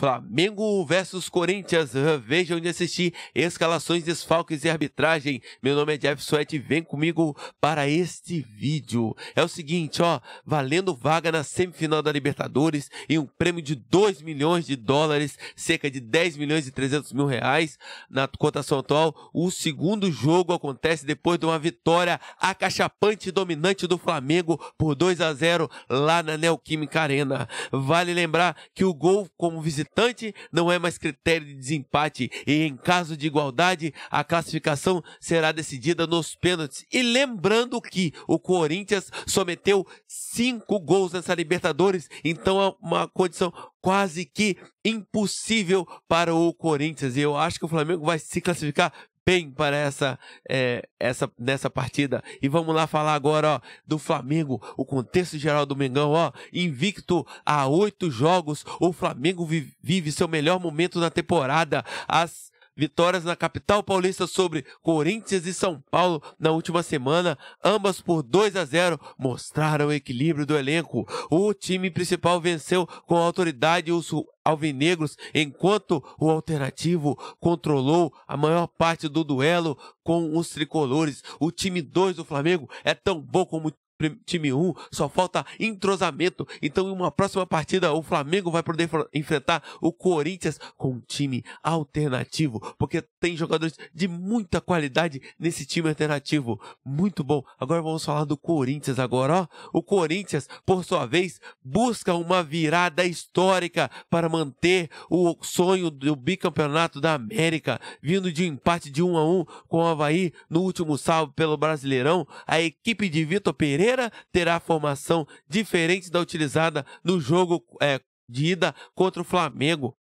Flamengo versus Corinthians. Vejam de assistir escalações, desfalques e arbitragem. Meu nome é Jeff Suet, Vem comigo para este vídeo. É o seguinte, ó, valendo vaga na semifinal da Libertadores e um prêmio de 2 milhões de dólares, cerca de 10 milhões e 300 mil reais na cotação atual. O segundo jogo acontece depois de uma vitória acachapante e dominante do Flamengo por 2 a 0 lá na Neoquímica Arena. Vale lembrar que o gol como visitante visitante não é mais critério de desempate e, em caso de igualdade, a classificação será decidida nos pênaltis. E lembrando que o Corinthians someteu cinco gols nessa Libertadores, então é uma condição quase que impossível para o Corinthians. E eu acho que o Flamengo vai se classificar bem para essa, é, essa nessa partida. E vamos lá falar agora ó, do Flamengo, o contexto geral do Mengão, ó, invicto a oito jogos, o Flamengo vive seu melhor momento na temporada. As Vitórias na capital paulista sobre Corinthians e São Paulo na última semana, ambas por 2 a 0, mostraram o equilíbrio do elenco. O time principal venceu com autoridade os alvinegros, enquanto o alternativo controlou a maior parte do duelo com os tricolores. O time 2 do Flamengo é tão bom como time 1, só falta entrosamento. Então, em uma próxima partida, o Flamengo vai poder enfrentar o Corinthians com um time alternativo, porque tem jogadores de muita qualidade nesse time alternativo. Muito bom. Agora vamos falar do Corinthians agora, ó. O Corinthians, por sua vez, busca uma virada histórica para manter o sonho do bicampeonato da América, vindo de um empate de 1 a 1 com o Havaí no último sábado pelo Brasileirão. A equipe de Vitor Pereira terá formação diferente da utilizada no jogo é, de ida contra o Flamengo,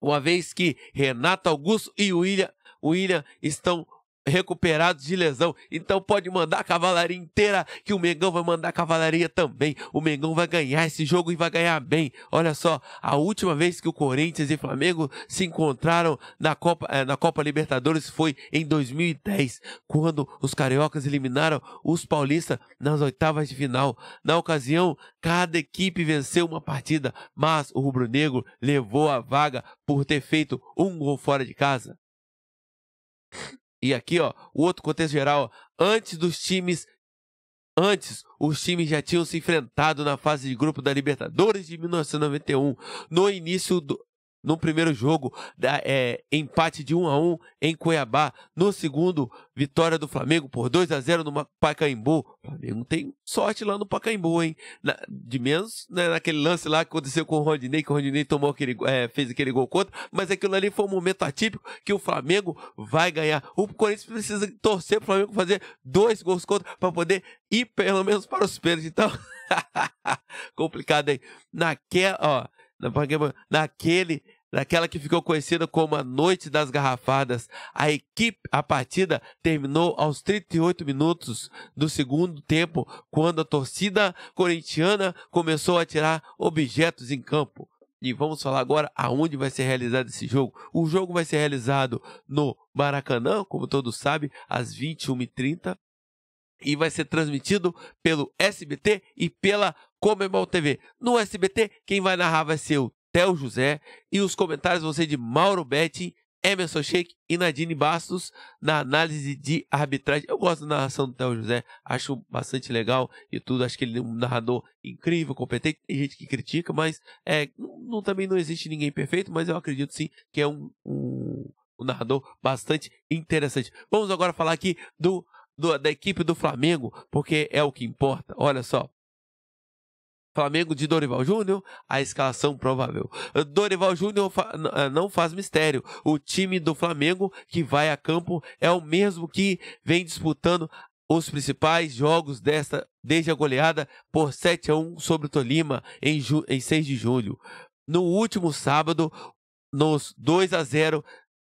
uma vez que Renato Augusto e William, William estão recuperados de lesão. Então pode mandar a cavalaria inteira, que o Mengão vai mandar a cavalaria também. O Mengão vai ganhar esse jogo e vai ganhar bem. Olha só, a última vez que o Corinthians e Flamengo se encontraram na Copa, eh, na Copa Libertadores foi em 2010, quando os cariocas eliminaram os paulistas nas oitavas de final. Na ocasião, cada equipe venceu uma partida, mas o rubro-negro levou a vaga por ter feito um gol fora de casa. E aqui, ó, o outro contexto geral, antes dos times Antes, os times já tinham se enfrentado na fase de grupo da Libertadores de 1991, no início do, no primeiro jogo, é, empate de 1 a 1 em Cuiabá. No segundo, vitória do Flamengo por 2 a 0 no Pacaembu. O Flamengo tem sorte lá no Pacaembu, hein? Na, de menos né, naquele lance lá que aconteceu com o Rodinei, que o Rodinei tomou aquele, é, fez aquele gol contra. Mas aquilo ali foi um momento atípico que o Flamengo vai ganhar. O Corinthians precisa torcer para o Flamengo fazer dois gols contra para poder ir pelo menos para os pênaltis. Então, complicado, aí Naquela, ó, naquele Naquela que ficou conhecida como a Noite das Garrafadas, a equipe, a partida terminou aos 38 minutos do segundo tempo, quando a torcida corintiana começou a tirar objetos em campo. E vamos falar agora aonde vai ser realizado esse jogo. O jogo vai ser realizado no Maracanã, como todos sabem, às 21h30. E vai ser transmitido pelo SBT e pela Comebol TV. No SBT, quem vai narrar vai ser o Theo José e os comentários vão ser de Mauro Betti, Emerson Sheik e Nadine Bastos na análise de arbitragem. Eu gosto da narração do Theo José, acho bastante legal e tudo. Acho que ele é um narrador incrível, competente. Tem gente que critica, mas é, não, também não existe ninguém perfeito, mas eu acredito sim que é um, um, um narrador bastante interessante. Vamos agora falar aqui do, do, da equipe do Flamengo, porque é o que importa. Olha só. Flamengo de Dorival Júnior, a escalação provável. Dorival Júnior fa eh, não faz mistério. O time do Flamengo que vai a campo é o mesmo que vem disputando os principais jogos desta desde a goleada por 7 a 1 sobre o Tolima em, em 6 de julho. No último sábado, nos 2 a 0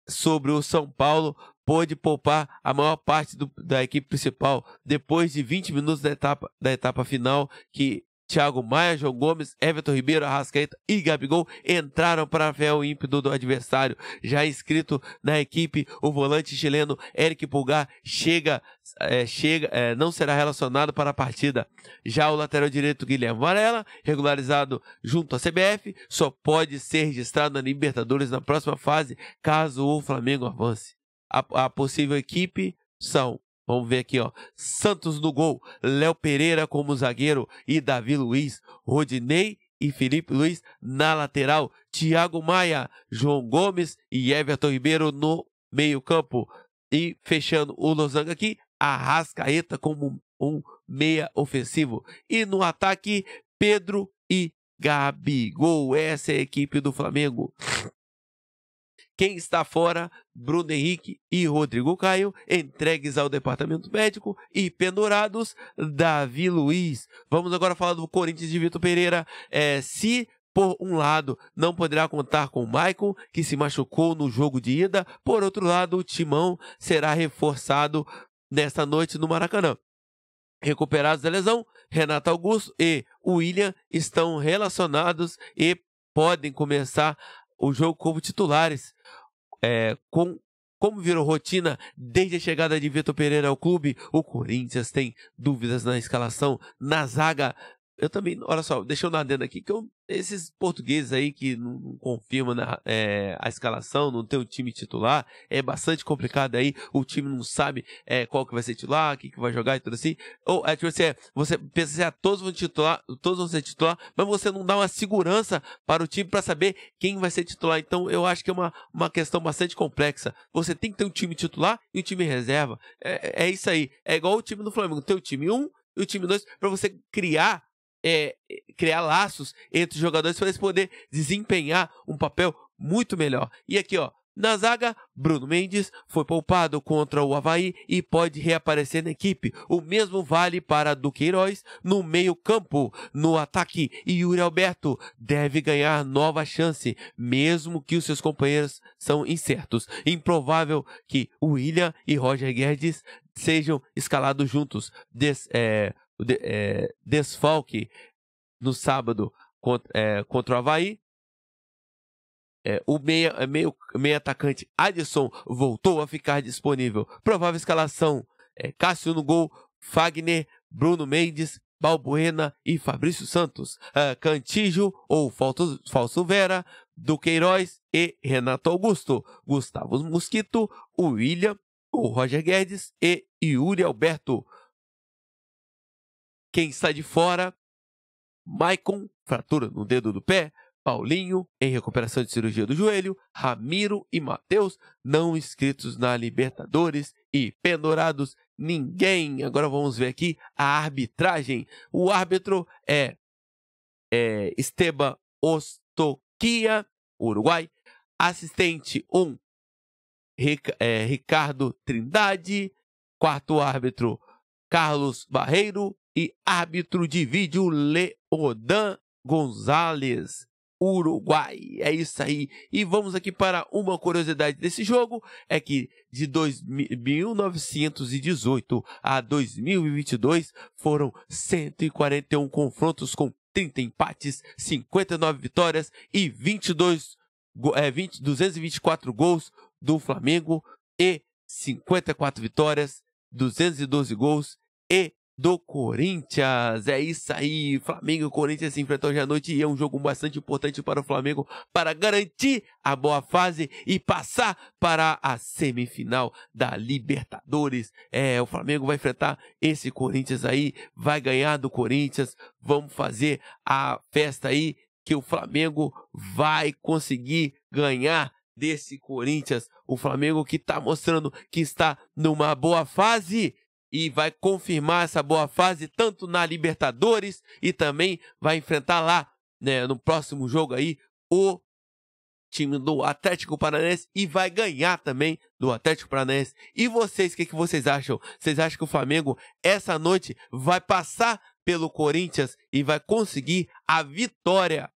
sobre o São Paulo, pôde poupar a maior parte do, da equipe principal depois de 20 minutos da etapa, da etapa final, que Thiago Maia, João Gomes, Everton Ribeiro, Arrascaeta e Gabigol entraram para ver o ímpeto do adversário. Já inscrito na equipe, o volante chileno Eric Pulgar chega, é, chega é, não será relacionado para a partida. Já o lateral direito Guilherme Varela, regularizado junto à CBF, só pode ser registrado na Libertadores na próxima fase, caso o Flamengo avance. a, a possível equipe são Vamos ver aqui, ó. Santos no gol, Léo Pereira como zagueiro e Davi Luiz, Rodinei e Felipe Luiz na lateral, Thiago Maia, João Gomes e Everton Ribeiro no meio-campo. E fechando o losango aqui, Arrascaeta como um meia ofensivo. E no ataque, Pedro e Gabigol. Essa é a equipe do Flamengo quem está fora, Bruno Henrique e Rodrigo Caio, entregues ao departamento médico e pendurados, Davi Luiz. Vamos agora falar do Corinthians de Vitor Pereira. É, se por um lado, não poderá contar com Maicon, que se machucou no jogo de ida. Por outro lado, o Timão será reforçado nesta noite no Maracanã. Recuperados da lesão, Renato Augusto e William estão relacionados e podem começar o jogo como titulares, é, com como virou rotina desde a chegada de Vitor Pereira ao clube, o Corinthians tem dúvidas na escalação. Na zaga, eu também, olha só, deixando um adendo aqui, que eu, esses portugueses aí que não, não confirmam né, é, a escalação, não tem o time titular, é bastante complicado aí, o time não sabe é, qual que vai ser titular, quem que vai jogar e tudo assim. Ou, é, que tipo você assim, é, você pensa assim, ah, todos vão titular, todos vão ser titular, mas você não dá uma segurança para o time para saber quem vai ser titular. Então, eu acho que é uma, uma questão bastante complexa. Você tem que ter um time titular e um time reserva. É, é isso aí. É igual o time do Flamengo, tem o time 1 um, e o time 2 para você criar é, é, criar laços entre os jogadores para eles poderem desempenhar um papel muito melhor. E aqui, ó, na zaga, Bruno Mendes foi poupado contra o Havaí e pode reaparecer na equipe. O mesmo vale para Duqueiroz no meio-campo. No ataque, e Yuri Alberto deve ganhar nova chance, mesmo que os seus companheiros são incertos. Improvável que William e Roger Guedes sejam escalados juntos. Des, é, é, desfalque no sábado contra, é, contra o Havaí. É, o meia, é, meio, atacante Adson voltou a ficar disponível. Provável escalação: é, Cássio no gol, Fagner, Bruno Mendes, Balbuena e Fabrício Santos, uh, é, Cantijo ou Falso, Falso Vera, Duqueiroz e Renato Augusto, Gustavo Mosquito, William, o Roger Guedes e Yuri Alberto. Quem está de fora, Maicon, fratura no dedo do pé, Paulinho, em recuperação de cirurgia do joelho, Ramiro e Matheus, não inscritos na Libertadores e pendurados ninguém. Agora vamos ver aqui a arbitragem. O árbitro é, é Esteban Ostoquia, Uruguai. Assistente 1, um, Ric, é, Ricardo Trindade. Quarto árbitro, Carlos Barreiro e árbitro de vídeo Leodan Gonzalez. Uruguai. É isso aí. E vamos aqui para uma curiosidade desse jogo: é que de 1918 a 2022 foram 141 confrontos com 30 empates, 59 vitórias e 22, é, 20, 224 gols do Flamengo e 54 vitórias, 212 gols e do Corinthians. É isso aí, Flamengo e Corinthians se enfrentam hoje à noite e é um jogo bastante importante para o Flamengo para garantir a boa fase e passar para a semifinal da Libertadores. É, o Flamengo vai enfrentar esse Corinthians aí, vai ganhar do Corinthians. Vamos fazer a festa aí que o Flamengo vai conseguir ganhar desse Corinthians. O Flamengo que está mostrando que está numa boa fase e vai confirmar essa boa fase tanto na Libertadores e também vai enfrentar lá, né, no próximo jogo aí, o time do Atlético Paranaense e vai ganhar também do Atlético Paranaense. E vocês, o que, que vocês acham? Vocês acham que o Flamengo essa noite vai passar pelo Corinthians e vai conseguir a vitória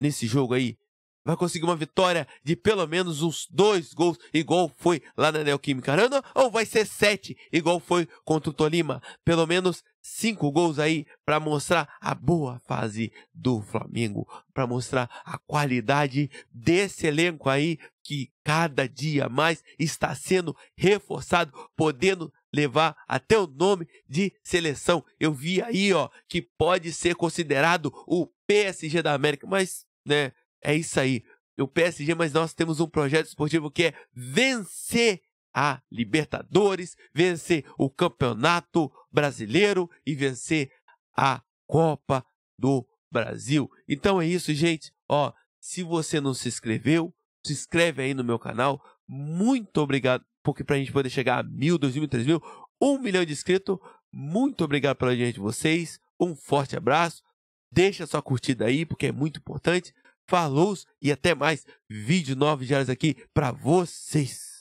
nesse jogo aí vai conseguir uma vitória de pelo menos uns dois gols, igual foi lá na Neoquímica Arana, ou vai ser sete, igual foi contra o Tolima. Pelo menos cinco gols aí para mostrar a boa fase do Flamengo, para mostrar a qualidade desse elenco aí que cada dia mais está sendo reforçado, podendo levar até o nome de seleção. Eu vi aí, ó, que pode ser considerado o PSG da América, mas, né, é isso aí. O PSG, mas nós temos um projeto esportivo que é vencer a Libertadores, vencer o Campeonato Brasileiro e vencer a Copa do Brasil. Então é isso, gente. Ó, se você não se inscreveu, se inscreve aí no meu canal. Muito obrigado, porque para a gente poder chegar a mil, dois mil, três mil, um milhão de inscritos. Muito obrigado pela gente de vocês. Um forte abraço. Deixa sua curtida aí, porque é muito importante. Falou e até mais. Vídeo 9 diários aqui para vocês.